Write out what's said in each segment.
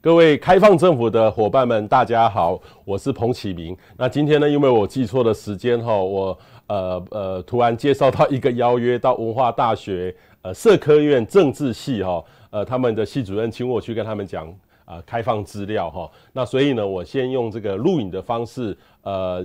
各位开放政府的伙伴们，大家好，我是彭启明。那今天呢，因为我记错了时间哈，我呃呃突然接到一个邀约，到文化大学呃社科院政治系哈，呃他们的系主任请我去跟他们讲啊开放资料哈。那所以呢，我先用这个录影的方式呃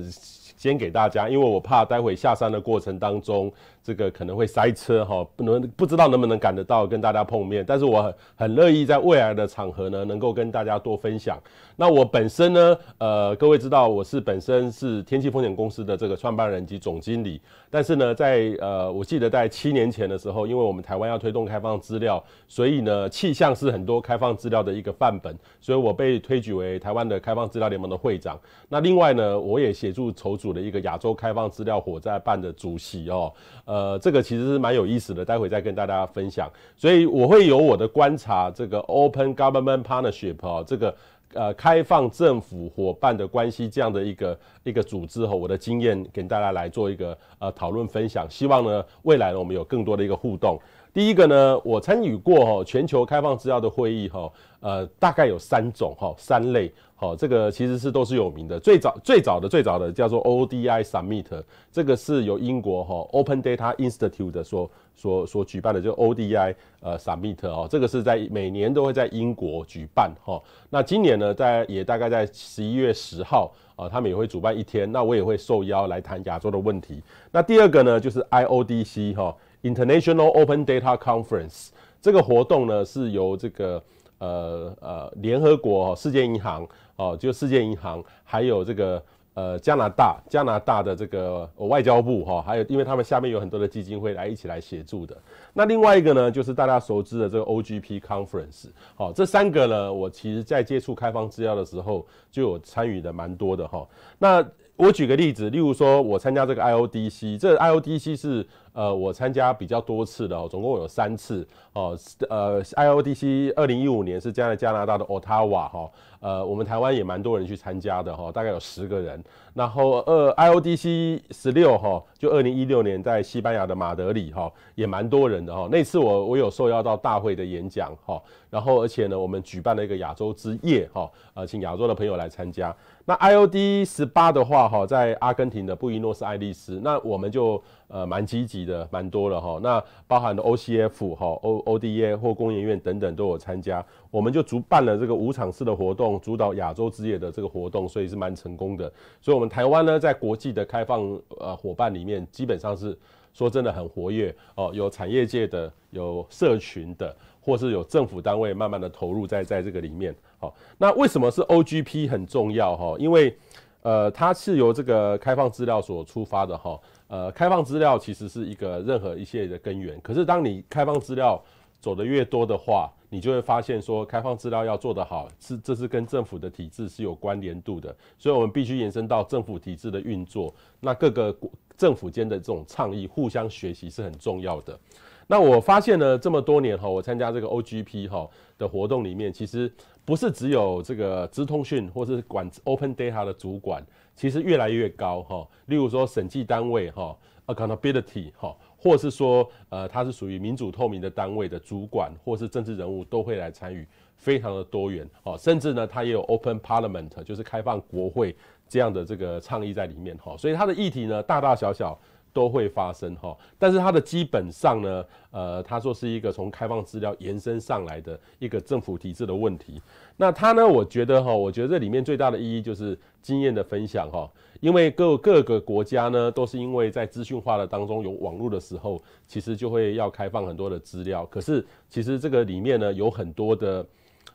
先给大家，因为我怕待会下山的过程当中。这个可能会塞车哈，不能不知道能不能赶得到跟大家碰面，但是我很很乐意在未来的场合呢，能够跟大家多分享。那我本身呢，呃，各位知道我是本身是天气风险公司的这个创办人及总经理，但是呢，在呃，我记得在七年前的时候，因为我们台湾要推动开放资料，所以呢，气象是很多开放资料的一个范本，所以我被推举为台湾的开放资料联盟的会长。那另外呢，我也协助筹组了一个亚洲开放资料火灾办的主席哦。呃，这个其实是蛮有意思的，待会再跟大家分享。所以我会有我的观察，这个 Open Government Partnership 哦，这个呃开放政府伙伴的关系这样的一个一个组织哈，我的经验跟大家来做一个呃讨论分享，希望呢未来呢我们有更多的一个互动。第一个呢，我参与过哈全球开放制药的会议哈，呃，大概有三种哈，三类哈，这个其实是都是有名的。最早最早的最早的叫做 ODI Summit，这个是由英国哈 Open Data Institute 所所所举办的，就 ODI 呃 Summit 哦，这个是在每年都会在英国举办哈。那今年呢，在也大概在十一月十号啊，他们也会主办一天，那我也会受邀来谈亚洲的问题。那第二个呢，就是 IODC 哈。International Open Data Conference 这个活动呢，是由这个呃呃联合国世界银行哦，就世界银行，还有这个呃加拿大加拿大的这个外交部哈，还有因为他们下面有很多的基金会来一起来协助的。那另外一个呢，就是大家熟知的这个 OGP Conference，好，这三个呢，我其实在接触开放资料的时候就有参与的蛮多的哈。那我举个例子，例如说我参加这个 IODC，这 IODC 是呃，我参加比较多次的哦，总共有三次哦。呃，I O D C 二零一五年是加在加拿大的 Ottawa 哈，呃，我们台湾也蛮多人去参加的哈，大概有十个人。然后呃，I O D C 十六哈，就二零一六年在西班牙的马德里哈，也蛮多人的哈。那次我我有受邀到大会的演讲哈，然后而且呢，我们举办了一个亚洲之夜哈，呃，请亚洲的朋友来参加。那 I O D 十八的话哈，在阿根廷的布宜诺斯艾利斯，那我们就呃蛮积极。的蛮多了哈，那包含的 O C F 哈、O O D A 或工研院等等都有参加，我们就主办了这个五场式的活动，主导亚洲之夜的这个活动，所以是蛮成功的。所以，我们台湾呢，在国际的开放呃伙伴里面，基本上是说真的很活跃哦，有产业界的，有社群的，或是有政府单位慢慢的投入在在这个里面。好，那为什么是 O G P 很重要哈？因为呃，它是由这个开放资料所出发的哈。呃，开放资料其实是一个任何一切的根源。可是，当你开放资料走的越多的话，你就会发现说，开放资料要做得好，是这是跟政府的体制是有关联度的。所以，我们必须延伸到政府体制的运作，那各个政府间的这种倡议，互相学习是很重要的。那我发现呢，这么多年哈，我参加这个 OGP 哈的活动里面，其实不是只有这个直通讯或是管 Open Data 的主管，其实越来越高哈。例如说审计单位哈，Accountability 哈，或是说呃，它是属于民主透明的单位的主管，或是政治人物都会来参与，非常的多元哦。甚至呢，它也有 Open Parliament，就是开放国会这样的这个倡议在里面哈。所以它的议题呢，大大小小。都会发生哈，但是它的基本上呢，呃，他说是一个从开放资料延伸上来的一个政府体制的问题。那他呢，我觉得哈，我觉得这里面最大的意义就是经验的分享哈，因为各各个国家呢，都是因为在资讯化的当中有网络的时候，其实就会要开放很多的资料。可是其实这个里面呢，有很多的。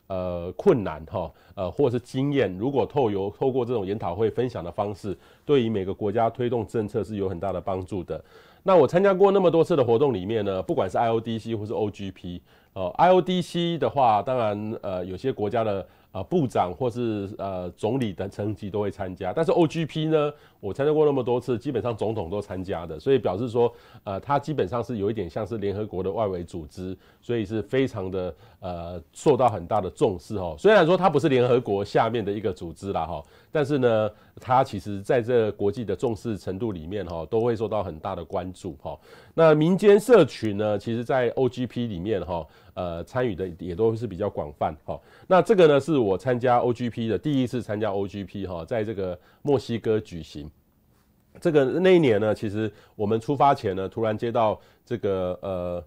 呃，困难哈，呃，或是经验，如果透由透过这种研讨会分享的方式，对于每个国家推动政策是有很大的帮助的。那我参加过那么多次的活动里面呢，不管是 IODC 或是 OGP。呃，IODC 的话，当然，呃，有些国家的啊部长或是呃总理的层级都会参加。但是 OGP 呢，我参加过那么多次，基本上总统都参加的，所以表示说，呃，它基本上是有一点像是联合国的外围组织，所以是非常的呃受到很大的重视哦。虽然说它不是联合国下面的一个组织啦哈，但是呢，它其实在这国际的重视程度里面哈，都会受到很大的关注哈。那民间社群呢，其实，在 OGP 里面哈，呃，参与的也都是比较广泛哈。那这个呢，是我参加 OGP 的第一次参加 OGP 哈，在这个墨西哥举行。这个那一年呢，其实我们出发前呢，突然接到这个呃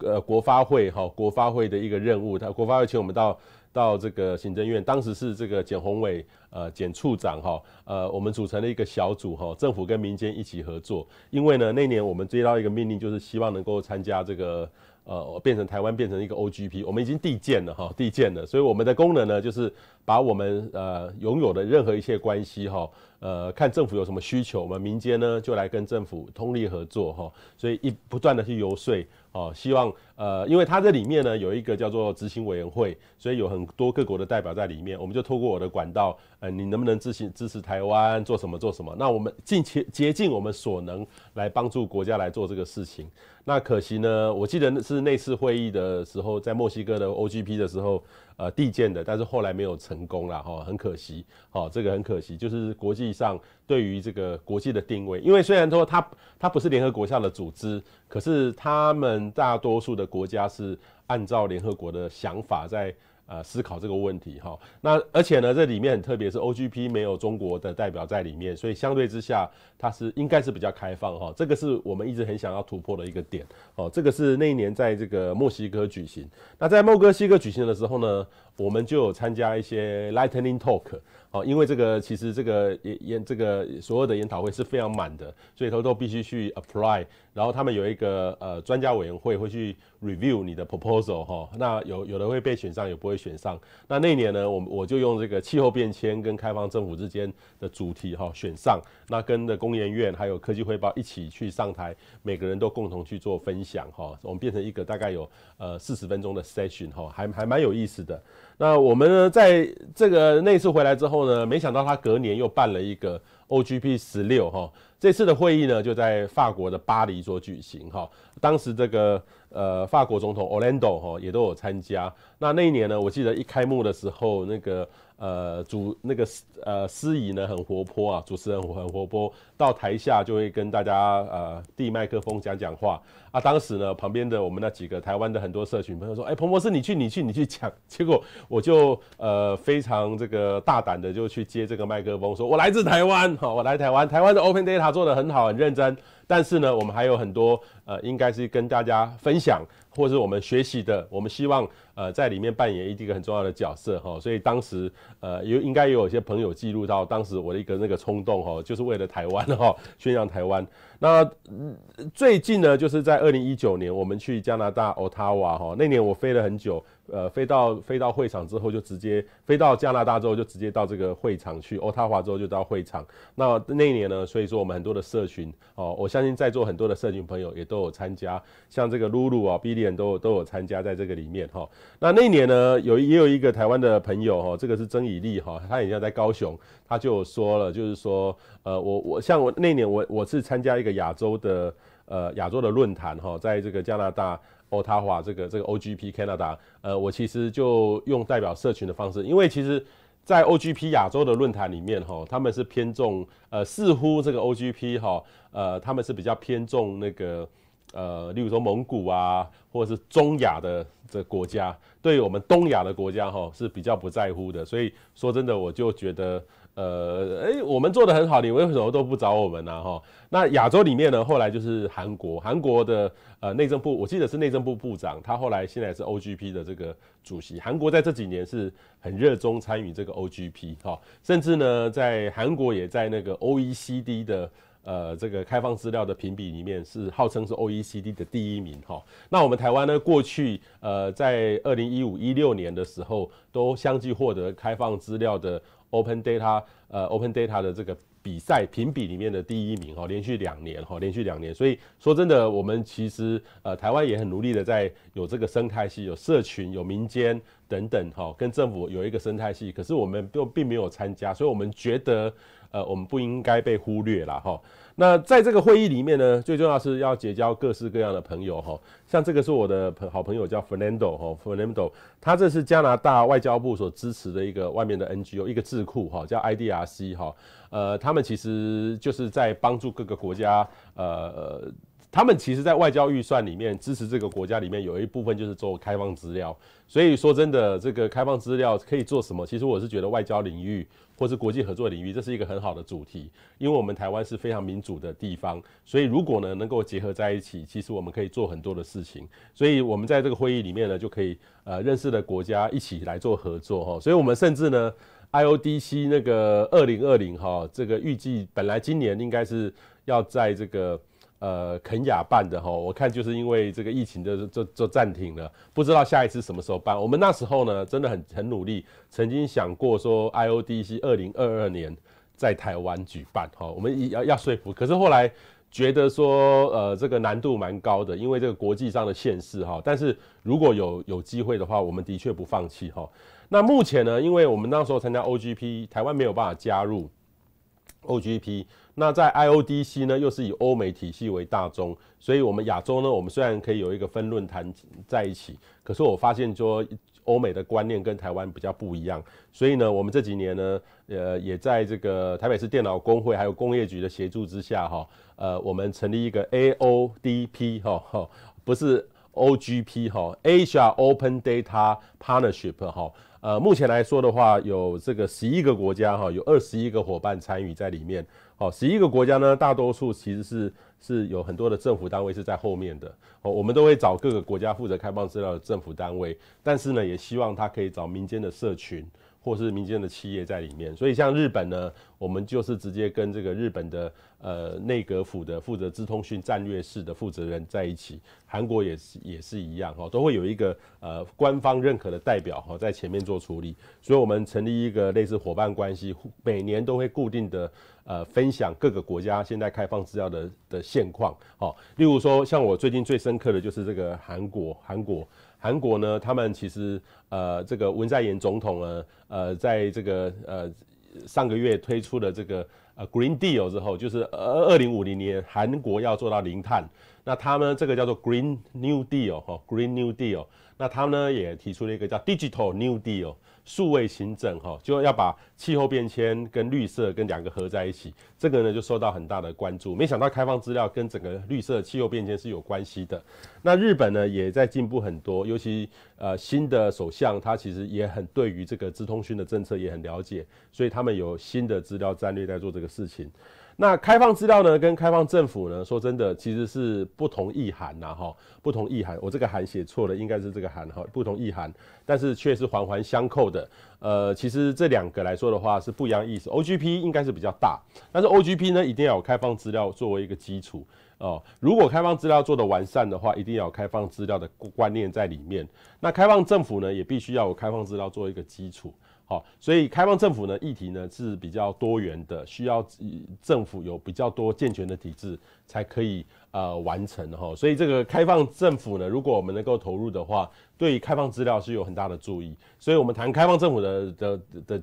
呃国发会哈国发会的一个任务，他国发会请我们到到这个行政院，当时是这个简宏伟。呃，减处长哈，呃，我们组成了一个小组哈，政府跟民间一起合作。因为呢，那年我们接到一个命令，就是希望能够参加这个，呃，变成台湾变成一个 OGP，我们已经递件了哈，递件了。所以我们的功能呢，就是把我们呃拥有的任何一切关系哈，呃，看政府有什么需求，我们民间呢就来跟政府通力合作哈。所以一不断的去游说哦，希望呃，因为它这里面呢有一个叫做执行委员会，所以有很多各国的代表在里面，我们就透过我的管道。呃，你能不能支持支持台湾做什么做什么？那我们尽竭竭尽我们所能来帮助国家来做这个事情。那可惜呢，我记得是那次会议的时候，在墨西哥的 OGP 的时候，呃，递建的，但是后来没有成功了哈，很可惜。好，这个很可惜，就是国际上对于这个国际的定位，因为虽然说它它不是联合国下的组织，可是他们大多数的国家是按照联合国的想法在。呃，思考这个问题哈，那而且呢，这里面很特别是 OGP 没有中国的代表在里面，所以相对之下它是应该是比较开放哈。这个是我们一直很想要突破的一个点哦。这个是那一年在这个墨西哥举行，那在墨西哥举行的时候呢，我们就有参加一些 Lightning Talk。哦，因为这个其实这个研研这个所有的研讨会是非常满的，所以他都必须去 apply。然后他们有一个呃专家委员会会去 review 你的 proposal 哈。那有有的会被选上，有不会选上。那那一年呢，我我就用这个气候变迁跟开放政府之间的主题哈选上。那跟的工研院还有科技汇报一起去上台，每个人都共同去做分享哈。我们变成一个大概有呃四十分钟的 session 哈，还还蛮有意思的。那我们呢在这个那次回来之后。呢，没想到他隔年又办了一个 OGP 十六哈，这次的会议呢就在法国的巴黎所举行哈，当时这个。呃，法国总统奥兰多哈也都有参加。那那一年呢，我记得一开幕的时候，那个呃主那个呃司仪呢很活泼啊，主持人很活泼，到台下就会跟大家呃递麦克风讲讲话。啊，当时呢旁边的我们那几个台湾的很多社群朋友说，哎，彭博士你去你去你去讲。结果我就呃非常这个大胆的就去接这个麦克风，说我来自台湾，好，我来台湾，台湾的 Open Data 做的很好，很认真。但是呢，我们还有很多，呃，应该是跟大家分享，或是我们学习的，我们希望。呃，在里面扮演一个很重要的角色哈，所以当时呃有应该也有一些朋友记录到当时我的一个那个冲动哈，就是为了台湾哈，宣扬台湾。那最近呢，就是在二零一九年，我们去加拿大渥太华哈，那年我飞了很久，呃，飞到飞到会场之后就直接飞到加拿大之后就直接到这个会场去，渥太华之后就到会场。那那一年呢，所以说我们很多的社群哦，我相信在座很多的社群朋友也都有参加，像这个露露啊、Billy n 都都有参加在这个里面哈。那那年呢，有也有一个台湾的朋友哈，这个是曾以丽哈，他以前在高雄，他就说了，就是说，呃，我我像我那年我我是参加一个亚洲的呃亚洲的论坛哈，在这个加拿大渥太华这个这个 O G P Canada，呃，我其实就用代表社群的方式，因为其实，在 O G P 亚洲的论坛里面哈，他们是偏重呃，似乎这个 O G P 哈，呃，他们是比较偏重那个呃，例如说蒙古啊，或者是中亚的。这国家对我们东亚的国家哈是比较不在乎的，所以说真的我就觉得呃哎我们做的很好，你为什么都不找我们呢哈？那亚洲里面呢，后来就是韩国，韩国的呃内政部，我记得是内政部部长，他后来现在是 O G P 的这个主席，韩国在这几年是很热衷参与这个 O G P 哈，甚至呢在韩国也在那个 O E C D 的。呃，这个开放资料的评比里面是号称是 OECD 的第一名哈。那我们台湾呢，过去呃在二零一五一六年的时候，都相继获得开放资料的 Open Data 呃 Open Data 的这个比赛评比里面的第一名哈，连续两年哈，连续两年。所以说真的，我们其实呃台湾也很努力的在有这个生态系，有社群，有民间等等哈，跟政府有一个生态系，可是我们并并没有参加，所以我们觉得。呃，我们不应该被忽略了哈。那在这个会议里面呢，最重要是要结交各式各样的朋友哈。像这个是我的朋好朋友叫 Fernando 哈，Fernando，他这是加拿大外交部所支持的一个外面的 NGO，一个智库哈，叫 IDRC 哈。呃，他们其实就是在帮助各个国家呃。他们其实，在外交预算里面支持这个国家里面有一部分就是做开放资料，所以说真的，这个开放资料可以做什么？其实我是觉得外交领域或是国际合作领域，这是一个很好的主题，因为我们台湾是非常民主的地方，所以如果呢能够结合在一起，其实我们可以做很多的事情。所以我们在这个会议里面呢，就可以呃认识的国家一起来做合作哈。所以我们甚至呢，IODC 那个二零二零哈，这个预计本来今年应该是要在这个。呃，肯雅办的哈，我看就是因为这个疫情，就就就暂停了。不知道下一次什么时候办。我们那时候呢，真的很很努力，曾经想过说 IODC 二零二二年在台湾举办哈，我们要要说服。可是后来觉得说，呃，这个难度蛮高的，因为这个国际上的现实哈。但是如果有有机会的话，我们的确不放弃哈。那目前呢，因为我们那时候参加 OGP，台湾没有办法加入。O G P，那在 I O D C 呢，又是以欧美体系为大宗，所以，我们亚洲呢，我们虽然可以有一个分论坛在一起，可是我发现说，欧美的观念跟台湾比较不一样，所以呢，我们这几年呢，呃，也在这个台北市电脑工会还有工业局的协助之下，哈，呃，我们成立一个 A O D P，哈，不是。OGP 哈 Asia Open Data Partnership 哈，呃，目前来说的话，有这个十一个国家哈，有二十一个伙伴参与在里面。哦，十一个国家呢，大多数其实是是有很多的政府单位是在后面的。哦，我们都会找各个国家负责开放资料的政府单位，但是呢，也希望它可以找民间的社群。或是民间的企业在里面，所以像日本呢，我们就是直接跟这个日本的呃内阁府的负责资通讯战略室的负责人在一起。韩国也是也是一样哈，都会有一个呃官方认可的代表哈在前面做处理。所以我们成立一个类似伙伴关系，每年都会固定的呃分享各个国家现在开放资料的的现况。好，例如说像我最近最深刻的就是这个韩国，韩国。韩国呢，他们其实呃，这个文在寅总统呢，呃，在这个呃上个月推出的这个呃 Green Deal 之后，就是二二零五零年韩国要做到零碳，那他们这个叫做 Green New Deal，哈，Green New Deal，那他们呢也提出了一个叫 Digital New Deal。数位行政哈，就要把气候变迁跟绿色跟两个合在一起，这个呢就受到很大的关注。没想到开放资料跟整个绿色气候变迁是有关系的。那日本呢也在进步很多，尤其呃新的首相他其实也很对于这个资通讯的政策也很了解，所以他们有新的资料战略在做这个事情。那开放资料呢，跟开放政府呢，说真的，其实是不同意涵呐，哈，不同意涵。我这个涵写错了，应该是这个涵，哈，不同意涵。但是却是环环相扣的。呃，其实这两个来说的话是不一样意思。OGP 应该是比较大，但是 OGP 呢，一定要有开放资料作为一个基础哦。如果开放资料做的完善的话，一定要有开放资料的观念在里面。那开放政府呢，也必须要有开放资料作为一个基础。好，所以开放政府呢，议题呢是比较多元的，需要政府有比较多健全的体制才可以呃完成哈。所以这个开放政府呢，如果我们能够投入的话，对于开放资料是有很大的注意。所以我们谈开放政府的的的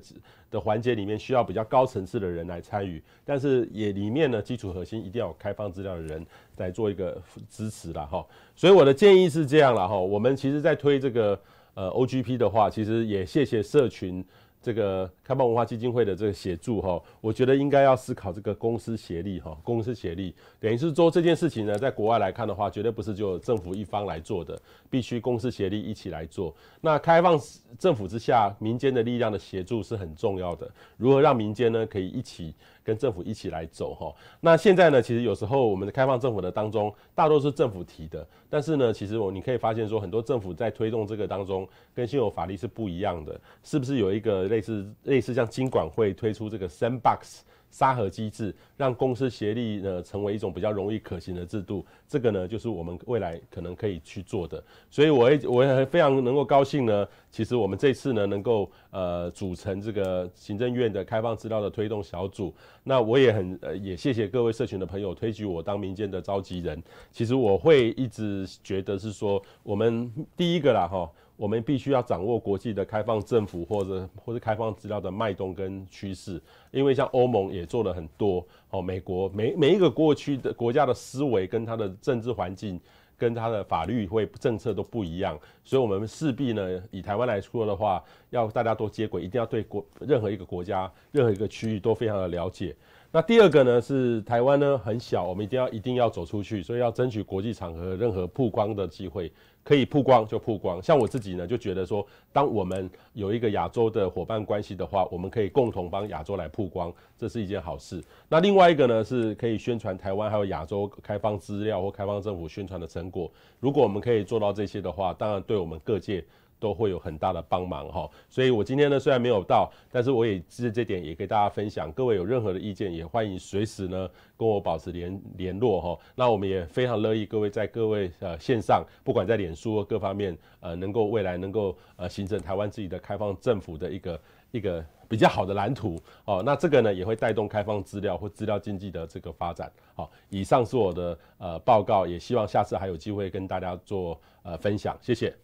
的环节里面，需要比较高层次的人来参与，但是也里面呢，基础核心一定要有开放资料的人来做一个支持了哈。所以我的建议是这样了哈，我们其实在推这个。呃，OGP 的话，其实也谢谢社群这个开放文化基金会的这个协助哈。我觉得应该要思考这个公私协力哈，公私协力等于是说这件事情呢，在国外来看的话，绝对不是就政府一方来做的，必须公私协力一起来做。那开放政府之下，民间的力量的协助是很重要的。如何让民间呢可以一起？跟政府一起来走哈，那现在呢？其实有时候我们的开放政府的当中，大多是政府提的，但是呢，其实我你可以发现说，很多政府在推动这个当中，跟现有法律是不一样的，是不是有一个类似类似像金管会推出这个 sandbox？沙盒机制让公司协力呢成为一种比较容易可行的制度，这个呢就是我们未来可能可以去做的。所以我也我也非常能够高兴呢。其实我们这次呢能够呃组成这个行政院的开放资料的推动小组，那我也很呃也谢谢各位社群的朋友推举我当民间的召集人。其实我会一直觉得是说我们第一个啦哈。我们必须要掌握国际的开放政府或者或者开放资料的脉动跟趋势，因为像欧盟也做了很多哦，美国每每一个过去的国家的思维跟它的政治环境跟它的法律会政策都不一样，所以我们势必呢，以台湾来说的话，要大家都接轨，一定要对国任何一个国家任何一个区域都非常的了解。那第二个呢，是台湾呢很小，我们一定要一定要走出去，所以要争取国际场合任何曝光的机会。可以曝光就曝光，像我自己呢，就觉得说，当我们有一个亚洲的伙伴关系的话，我们可以共同帮亚洲来曝光，这是一件好事。那另外一个呢，是可以宣传台湾还有亚洲开放资料或开放政府宣传的成果。如果我们可以做到这些的话，当然对我们各界。都会有很大的帮忙哈，所以我今天呢虽然没有到，但是我也记着这点，也给大家分享。各位有任何的意见，也欢迎随时呢跟我保持联联络哈。那我们也非常乐意各位在各位呃线上，不管在脸书各方面，呃能够未来能够呃形成台湾自己的开放政府的一个一个比较好的蓝图哦。那这个呢也会带动开放资料或资料经济的这个发展好，以上是我的呃报告，也希望下次还有机会跟大家做呃分享，谢谢。